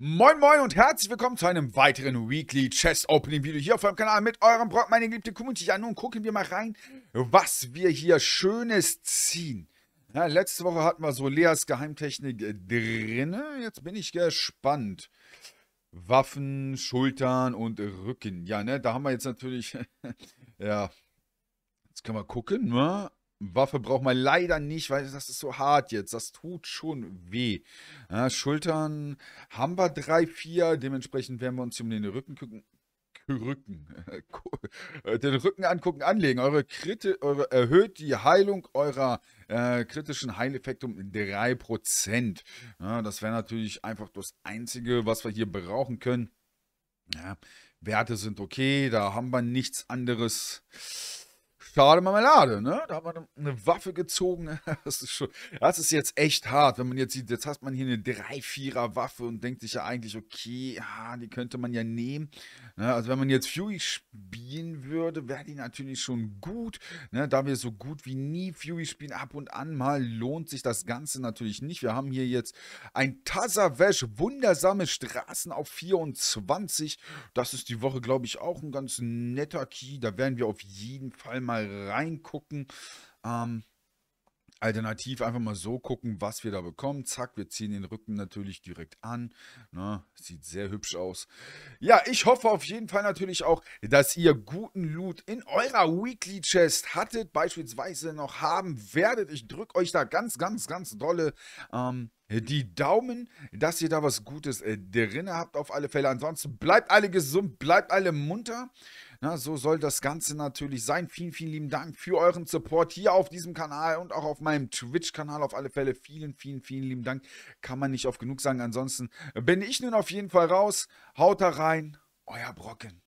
Moin Moin und herzlich willkommen zu einem weiteren Weekly Chess Opening Video hier auf meinem Kanal mit eurem Brock, meine geliebte Community. an. nun gucken wir mal rein, was wir hier Schönes ziehen. Ja, letzte Woche hatten wir so Leas Geheimtechnik äh, drin. Jetzt bin ich gespannt. Waffen, Schultern und Rücken. Ja, ne, da haben wir jetzt natürlich, ja, jetzt können wir gucken, ne? Waffe braucht man leider nicht, weil das ist so hart jetzt. Das tut schon weh. Ja, Schultern haben wir 3, 4. Dementsprechend werden wir uns hier um den Rücken gucken. Rücken, äh, den Rücken angucken, anlegen. Eure, Krite, eure erhöht die Heilung eurer äh, kritischen Heileffekte um 3%. Ja, das wäre natürlich einfach das Einzige, was wir hier brauchen können. Ja, Werte sind okay, da haben wir nichts anderes. Schade Marmelade, ne? Da hat man eine Waffe gezogen. Das ist, schon, das ist jetzt echt hart, wenn man jetzt sieht, jetzt hat man hier eine 3-4er Waffe und denkt sich ja eigentlich, okay, ah, die könnte man ja nehmen. Ne? Also wenn man jetzt Fury spielen würde, wäre die natürlich schon gut. Ne? Da wir so gut wie nie Fury spielen, ab und an mal lohnt sich das Ganze natürlich nicht. Wir haben hier jetzt ein Tazavesh, wundersame Straßen auf 24. Das ist die Woche, glaube ich, auch ein ganz netter Key. Da werden wir auf jeden Fall mal reingucken. Ähm, alternativ einfach mal so gucken, was wir da bekommen. Zack, wir ziehen den Rücken natürlich direkt an. Na, ne? sieht sehr hübsch aus. Ja, ich hoffe auf jeden Fall natürlich auch, dass ihr guten Loot in eurer Weekly Chest hattet, beispielsweise noch haben werdet. Ich drücke euch da ganz, ganz, ganz dolle ähm, die Daumen, dass ihr da was Gutes äh, drin habt auf alle Fälle. Ansonsten bleibt alle gesund, bleibt alle munter. Ja, so soll das Ganze natürlich sein. Vielen, vielen lieben Dank für euren Support hier auf diesem Kanal und auch auf meinem Twitch-Kanal auf alle Fälle. Vielen, vielen, vielen lieben Dank. Kann man nicht oft genug sagen. Ansonsten bin ich nun auf jeden Fall raus. Haut da rein, euer Brocken.